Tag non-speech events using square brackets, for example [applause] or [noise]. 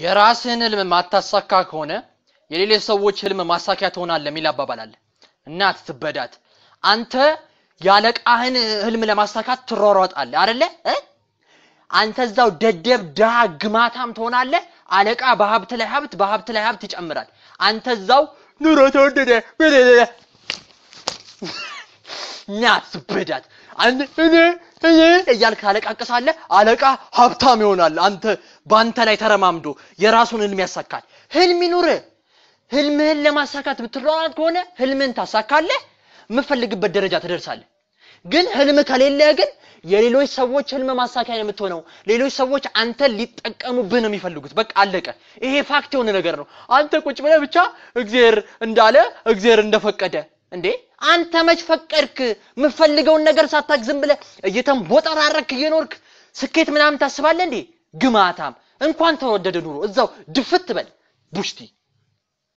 የራስህን ህልም ማታሳካ ከሆነ የሌሎች ሰዎች ህልም ማሳኪያ ትሆናለህ የሚል አባባል አለ። እናት ትበዳት። አንተ ያለቃህን ህልም ለማሳካት ትሯሯጣለህ አይደለ? አንተ እዛው ደደብ ድሃ ግማታም ትሆናለህ። አለቃ በሀብት ላይ ሀብት በሀብት ላይ ሀብት ይጨምራል። አንተ እዛው ኑሮ ተወደደ [laughs] እናት ትበዳት። እኔ እያልክ አለቃቅሳለህ። አለቃ ሀብታም ይሆናል። አንተ በአንተ ላይ ተረማምዶ የራሱን ህልም ያሳካል። ህልም ይኑር። ህልምህን ለማሳካት ብትሯሯጥ ከሆነ ህልምህን ታሳካለ የምፈልግበት ደረጃ ትደርሳለ ግን ህልም ከሌለ ግን የሌሎች ሰዎች ህልም ማሳካያ የምትሆነው። ሌሎች ሰዎች አንተ ሊጠቀሙብህ ነው የሚፈልጉት። በቃ አለቀ። ይሄ ፋክት የሆነ ነገር ነው። አንተ ቁጭ ብለ ብቻ እግዚአብሔር እንዳለ እግዚአብሔር እንደፈቀደ እንዴ አንተ መች ፈቀድክ? የምፈልገውን ነገር ሳታክ ዝም ብለህ እየተንቦጠራረክ እየኖርክ ስኬት ምናምን ታስባለህ እንዴ? ግማታም! እንኳን ተወደደ ኑሮ እዛው ድፍት በል ቡሽቲ